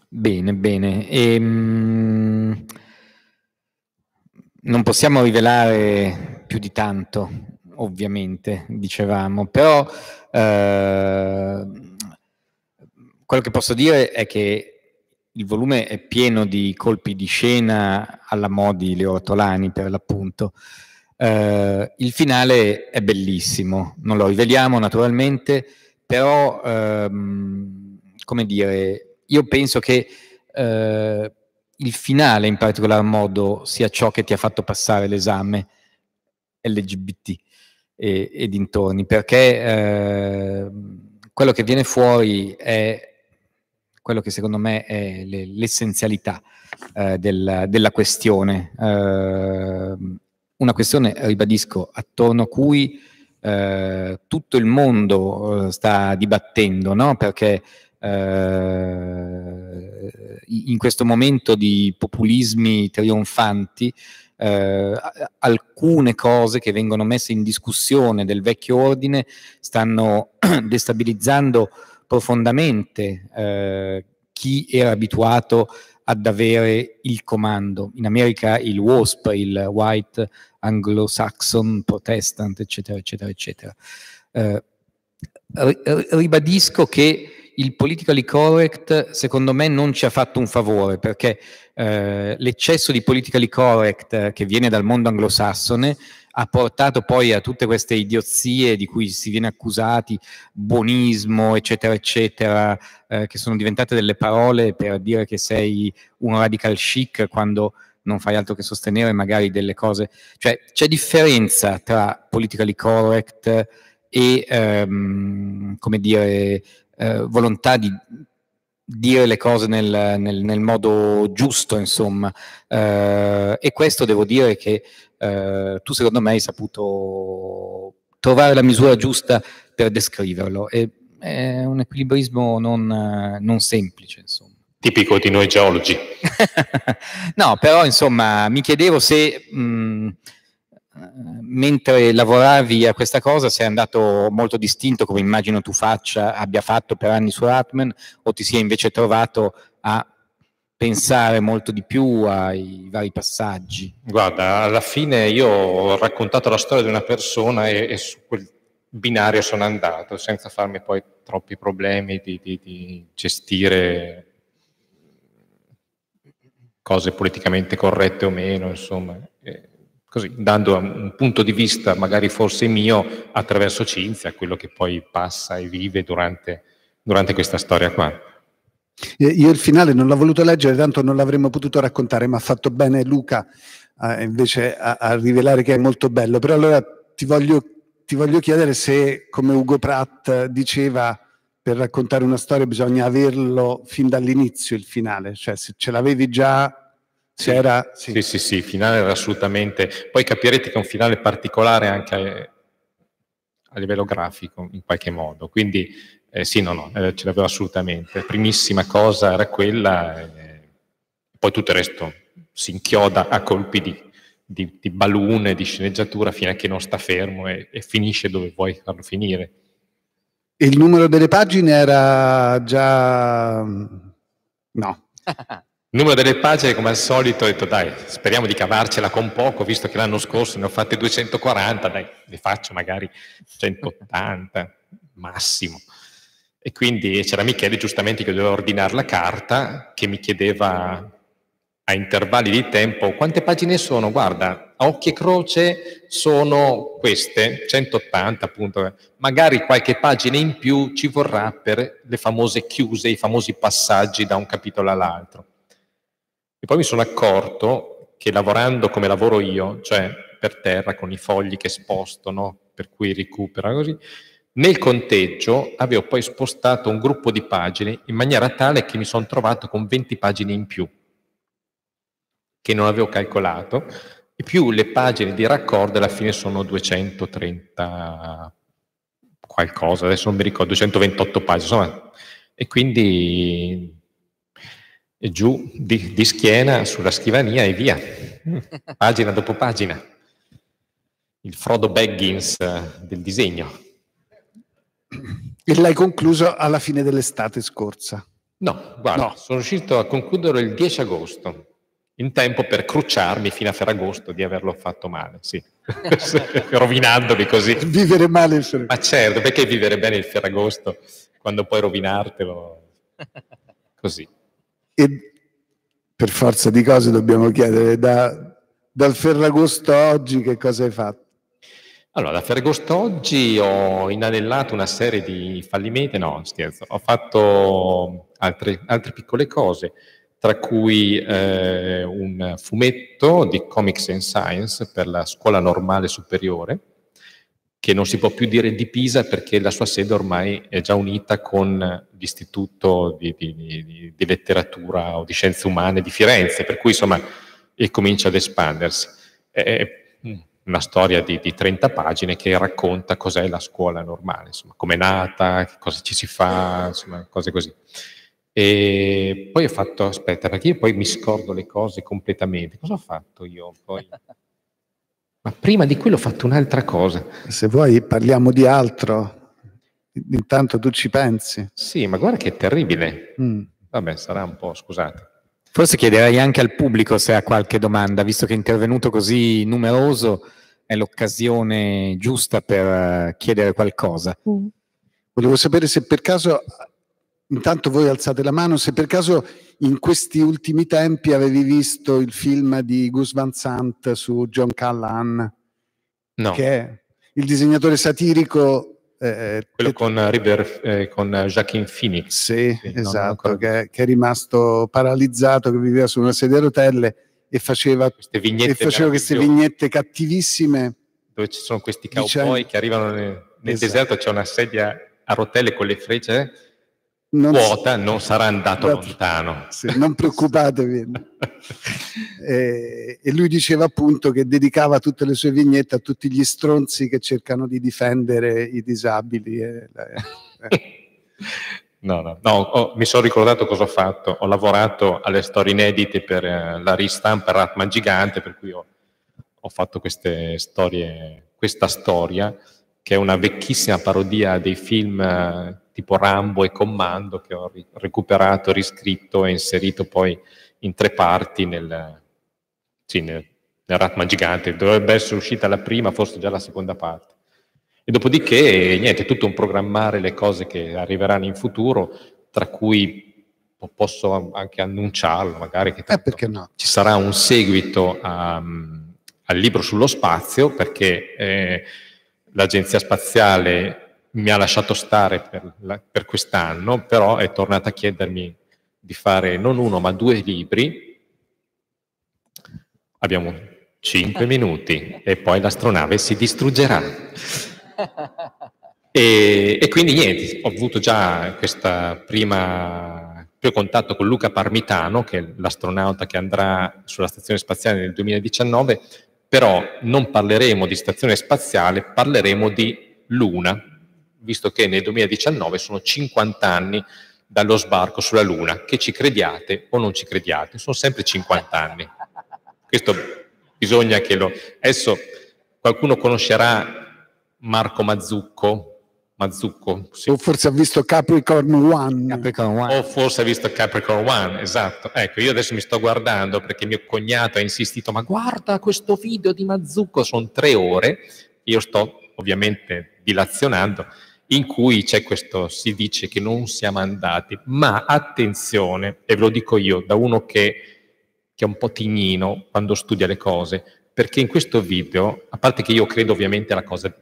Bene, bene. Ehm, non possiamo rivelare più di tanto, ovviamente, dicevamo, però eh, quello che posso dire è che il volume è pieno di colpi di scena alla modi Leo Tolani per l'appunto. Eh, il finale è bellissimo, non lo riveliamo naturalmente, però ehm, come dire, io penso che eh, il finale in particolar modo sia ciò che ti ha fatto passare l'esame LGBT e, e dintorni, perché eh, quello che viene fuori è quello che secondo me è le, l'essenzialità eh, del, della questione. Eh, una questione, ribadisco, attorno a cui eh, tutto il mondo eh, sta dibattendo, no? perché eh, in questo momento di populismi trionfanti eh, alcune cose che vengono messe in discussione del vecchio ordine stanno destabilizzando profondamente eh, chi era abituato ad avere il comando. In America il WASP, il White Anglo-Saxon Protestant, eccetera, eccetera, eccetera. Eh, ribadisco che il politically correct secondo me non ci ha fatto un favore perché eh, l'eccesso di politically correct eh, che viene dal mondo anglosassone ha portato poi a tutte queste idiozie di cui si viene accusati, buonismo, eccetera, eccetera, eh, che sono diventate delle parole per dire che sei un radical chic quando non fai altro che sostenere magari delle cose. Cioè c'è differenza tra politically correct e, ehm, come dire, eh, volontà di dire le cose nel, nel, nel modo giusto, insomma. Eh, e questo devo dire che eh, tu secondo me hai saputo trovare la misura giusta per descriverlo. E, è un equilibrismo non, non semplice, insomma tipico di noi geologi. no, però insomma mi chiedevo se mh, mm, mentre lavoravi a questa cosa sei andato molto distinto, come immagino tu faccia, abbia fatto per anni su Atman, o ti sia invece trovato a pensare molto di più ai vari passaggi. Guarda, alla fine io ho raccontato la storia di una persona e, e su quel binario sono andato, senza farmi poi troppi problemi di, di, di gestire cose politicamente corrette o meno, insomma. così, dando un punto di vista magari forse mio attraverso Cinzia, quello che poi passa e vive durante, durante questa storia qua. Io il finale non l'ho voluto leggere, tanto non l'avremmo potuto raccontare, ma ha fatto bene Luca eh, invece a, a, rivelare che è molto bello. Però allora ti voglio, ti voglio chiedere se, come Ugo Pratt diceva, per raccontare una storia bisogna averlo fin dall'inizio il finale, cioè se ce l'avevi già sì, era, sì. sì, sì, sì, il finale era assolutamente. Poi capirete che è un finale particolare anche a, a livello grafico, in qualche modo. Quindi eh, sì, no, no, eh, ce l'avevo assolutamente. La primissima cosa era quella, eh, poi tutto il resto si inchioda a colpi di, di, di balune, di sceneggiatura, fino a che non sta fermo e, e finisce dove vuoi farlo finire. il numero delle pagine era già... no. Il numero delle pagine, come al solito, ho detto dai, speriamo di cavarcela con poco, visto che l'anno scorso ne ho fatte 240, dai, ne faccio magari 180 massimo. E quindi c'era Michele giustamente che doveva ordinare la carta, che mi chiedeva a intervalli di tempo quante pagine sono, guarda, a occhio e croce sono queste, 180 appunto, magari qualche pagina in più ci vorrà per le famose chiuse, i famosi passaggi da un capitolo all'altro. E poi mi sono accorto che lavorando come lavoro io, cioè per terra con i fogli che spostano, per cui recupera così, nel conteggio avevo poi spostato un gruppo di pagine in maniera tale che mi sono trovato con 20 pagine in più, che non avevo calcolato, e più le pagine di raccordo alla fine sono 230 qualcosa, adesso non mi ricordo, 228 pagine, insomma, e quindi e giù di, di schiena sulla scrivania e via, pagina dopo pagina. Il Frodo Baggins del disegno. E l'hai concluso alla fine dell'estate scorsa? No, guarda, no. sono riuscito a concluderlo il 10 agosto, in tempo per crucciarmi fino a Ferragosto di averlo fatto male, sì, rovinandomi così. Vivere male il Ferragosto. Ma certo, perché vivere bene il Ferragosto quando puoi rovinartelo così? E per forza di cose dobbiamo chiedere da, dal Ferragosto a oggi che cosa hai fatto? Allora, da Fergostoggi ho inanellato una serie di fallimenti, no scherzo, ho fatto altre, altre piccole cose, tra cui eh, un fumetto di Comics and Science per la scuola normale superiore, che non si può più dire di Pisa perché la sua sede ormai è già unita con l'istituto di, di, di, di letteratura o di scienze umane di Firenze, per cui insomma e comincia ad espandersi. Eh, una storia di, di, 30 pagine che racconta cos'è la scuola normale, insomma, com'è nata, cosa ci si fa, insomma, cose così. E poi ho fatto, aspetta, perché io poi mi scordo le cose completamente. Cosa ho fatto io poi? Ma prima di quello ho fatto un'altra cosa. Se vuoi parliamo di altro, intanto tu ci pensi. Sì, ma guarda che è terribile. Mm. Vabbè, sarà un po', scusate. Forse chiederei anche al pubblico se ha qualche domanda, visto che è intervenuto così numeroso, è l'occasione giusta per eh, chiedere qualcosa. Mm. Volevo sapere se per caso, intanto voi alzate la mano, se per caso in questi ultimi tempi avevi visto il film di Gus Van Sant su John Callan, no. che è il disegnatore satirico eh, eh, Quello con River, eh, con Joaquin Phoenix. Sì, sì esatto, no? che, che, è rimasto paralizzato, che viveva su una sedia a rotelle e faceva queste vignette, e faceva queste vignette cattivissime. Dove ci sono questi cowboy diciamo, che arrivano nel, nel esatto. deserto, c'è una sedia a rotelle con le frecce non quota non sarà andato da, lontano. Sì, non preoccupatevi. eh, e lui diceva appunto che dedicava tutte le sue vignette a tutti gli stronzi che cercano di difendere i disabili. Eh, eh. no, no, no oh, mi sono ricordato cosa ho fatto. Ho lavorato alle storie inedite per eh, la ristampa Ratman Gigante, per cui ho, ho fatto queste storie, questa storia che è una vecchissima parodia dei film eh, tipo Rambo e Commando che ho ri- recuperato, riscritto e inserito poi in tre parti nel, sì, nel, nel Ratman Gigante. Dovrebbe essere uscita la prima, forse già la seconda parte. E dopodiché, niente, tutto un programmare le cose che arriveranno in futuro, tra cui posso anche annunciarlo, magari che eh, no? ci sarà un seguito a, al libro sullo spazio, perché eh, l'Agenzia Spaziale mi ha lasciato stare per, la, per quest'anno, però è tornata a chiedermi di fare non uno ma due libri. Abbiamo cinque minuti e poi l'astronave si distruggerà. E, e, quindi niente, ho avuto già questo primo contatto con Luca Parmitano, che è l'astronauta che andrà sulla stazione spaziale nel 2019, però non parleremo di stazione spaziale, parleremo di Luna, visto che nel 2019 sono 50 anni dallo sbarco sulla Luna, che ci crediate o non ci crediate, sono sempre 50 anni. Questo bisogna che lo... Adesso qualcuno conoscerà Marco Mazzucco, Mazzucco. Sì. O forse ha visto Capricorn One. Capricorn One. O forse ha visto Capricorn One, esatto. Ecco, io adesso mi sto guardando perché mio cognato ha insistito, ma guarda questo video di Mazzucco, sono tre ore. Io sto ovviamente dilazionando in cui c'è questo, si dice che non siamo andati, ma attenzione, e ve lo dico io, da uno che, che è un po' tignino quando studia le cose, perché in questo video, a parte che io credo ovviamente alla cosa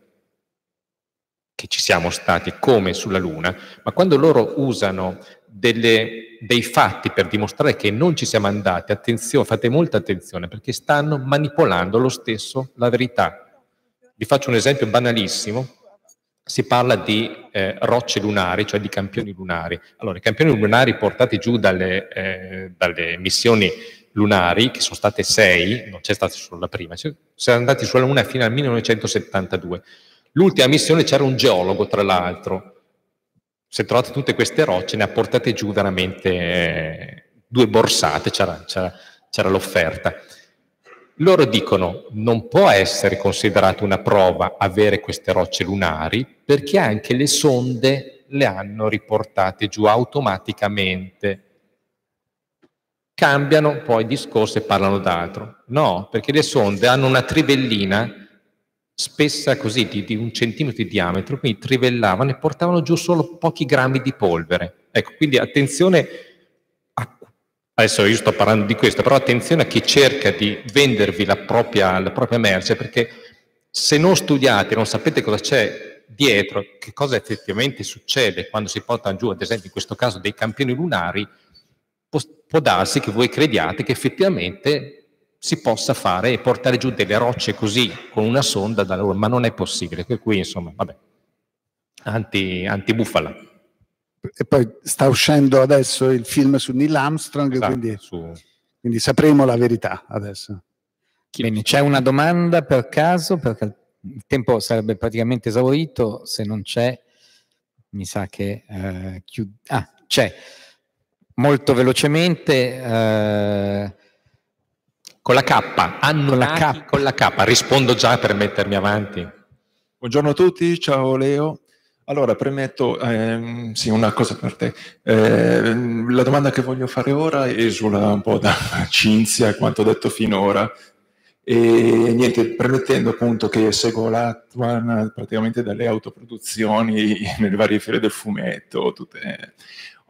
che ci siamo stati come sulla Luna, ma quando loro usano delle, dei fatti per dimostrare che non ci siamo andati, attenzione, fate molta attenzione perché stanno manipolando lo stesso la verità. Vi faccio un esempio banalissimo, si parla di eh, rocce lunari, cioè di campioni lunari. Allora, i campioni lunari portati giù dalle, eh, dalle missioni lunari, che sono state sei, non c'è stata solo la prima, si sono andati sulla Luna fino al 1972. L'ultima missione c'era un geologo, tra l'altro. Se trovate tutte queste rocce, ne ha portate giù veramente eh, due borsate, c'era, c'era, c'era l'offerta. Loro dicono non può essere considerata una prova avere queste rocce lunari perché anche le sonde le hanno riportate giù automaticamente. Cambiano poi discorso e parlano d'altro. No, perché le sonde hanno una trivellina spessa così di, di, un centimetro di diametro, quindi trivellavano e portavano giù solo pochi grammi di polvere. Ecco, quindi attenzione Adesso io sto parlando di questo, però attenzione a chi cerca di vendervi la propria, la propria merce, perché se non studiate, non sapete cosa c'è dietro, che cosa effettivamente succede quando si portano giù, ad esempio in questo caso, dei campioni lunari, può, può darsi che voi crediate che effettivamente si possa fare e portare giù delle rocce così con una sonda da loro, ma non è possibile. Per cui, insomma, vabbè, anti, anti-bufala e poi sta uscendo adesso il film su Neil Armstrong, esatto, quindi, su... quindi, sapremo la verità adesso. Bene, c'è una domanda per caso, perché il tempo sarebbe praticamente esaurito, se non c'è mi sa che eh, chiud- ah, c'è. Molto velocemente, eh, con la K, hanno la K. con la K, rispondo già per mettermi avanti. Buongiorno a tutti, ciao Leo. Allora, premetto, ehm, sì, una cosa per te. Eh, la domanda che voglio fare ora esula un po' da Cinzia, quanto detto finora, e niente, premettendo appunto che seguo l'Atwan praticamente dalle autoproduzioni nelle varie file del fumetto, tutte,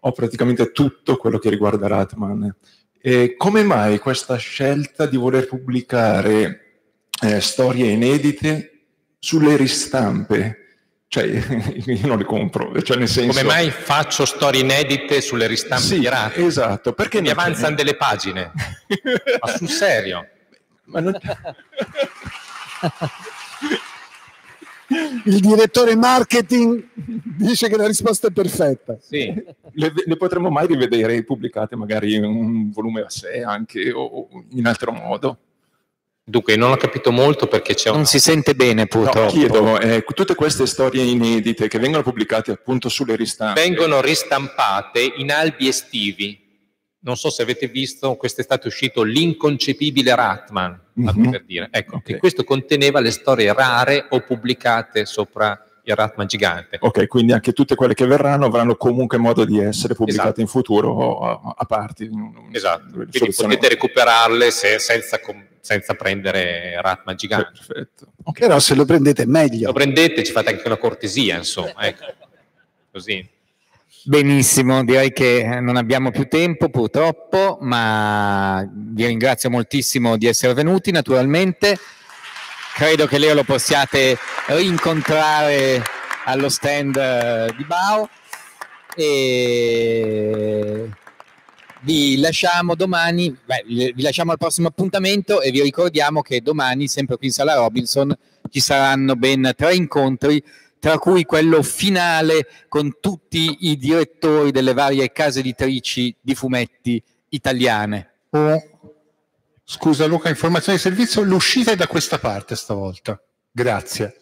ho praticamente tutto quello che riguarda l'Atman. E come mai questa scelta di voler pubblicare eh, storie inedite sulle ristampe? cioè io non le compro, cioè nel senso... Come mai faccio storie inedite sulle ristampe sì, pirate? Esatto, perché... Mi avanzano delle pagine, ma sul serio. Ma non... Il direttore marketing dice che la risposta è perfetta. Sì. Le, le potremmo mai rivedere pubblicate magari in un volume a sé anche o in altro modo? Dunque, non ho capito molto perché c'è un... Non si sente bene, purtroppo. No, chiedo, eh, tutte queste storie inedite che vengono pubblicate appunto sulle ristampe... Vengono ristampate in albi estivi. Non so se avete visto, quest'estate è uscito L'inconcepibile Ratman, mm-hmm. per dire. Ecco, okay. che questo conteneva le storie rare o pubblicate sopra il Ratman gigante. Ok, quindi anche tutte quelle che verranno avranno comunque modo di essere pubblicate esatto. in futuro a, a parti. Esatto, quindi soluzione. potete recuperarle se, senza, senza, prendere Ratman gigante. Perfetto. Okay. Però se lo prendete meglio. Lo prendete, ci fate anche una cortesia, insomma. Ecco. Così. Benissimo, direi che non abbiamo più tempo purtroppo, ma vi ringrazio moltissimo di essere venuti naturalmente credo che Leo lo possiate rincontrare allo stand eh, di Bao e vi lasciamo domani, beh, vi lasciamo al prossimo appuntamento e vi ricordiamo che domani, sempre qui in Sala Robinson, ci saranno ben tre incontri, tra cui quello finale con tutti i direttori delle varie case editrici di fumetti italiane. Eh. Scusa Luca, informazione di servizio, l'uscita è da questa parte stavolta. Grazie.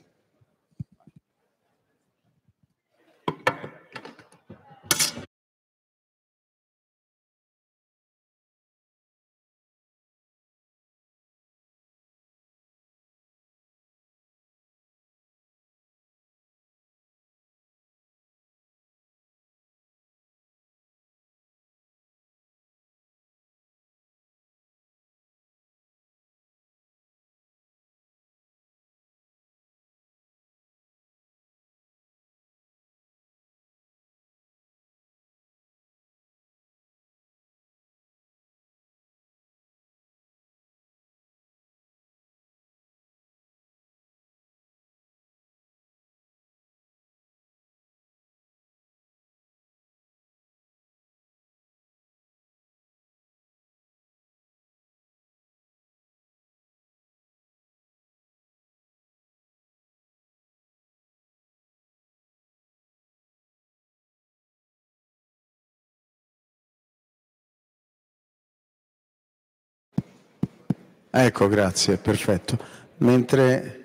Ecco, grazie, perfetto. Mentre...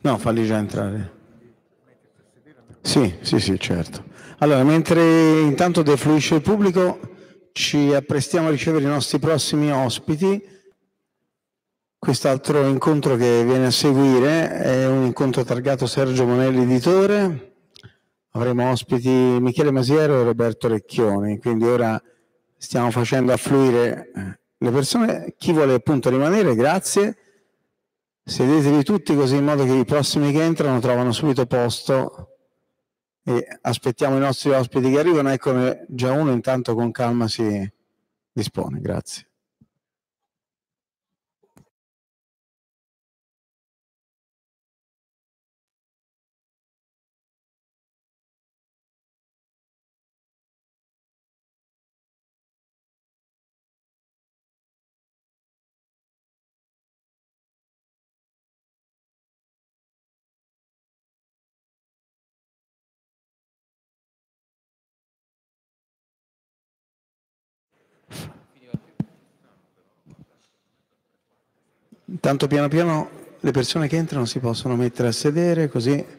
No, falli già entrare. Sì, sì, sì, certo. Allora, mentre intanto defluisce il pubblico, ci apprestiamo a ricevere i nostri prossimi ospiti. Quest'altro incontro che viene a seguire è un incontro targato Sergio Monelli Editore. Avremo ospiti Michele Masiero e Roberto Recchioni, quindi ora stiamo facendo affluire eh, le persone, chi vuole appunto rimanere, grazie, sedetevi tutti così in modo che i prossimi che entrano trovano subito posto e aspettiamo i nostri ospiti che arrivano, eccone già uno intanto con calma si dispone, grazie. Tanto piano piano le persone che entrano si possono mettere a sedere così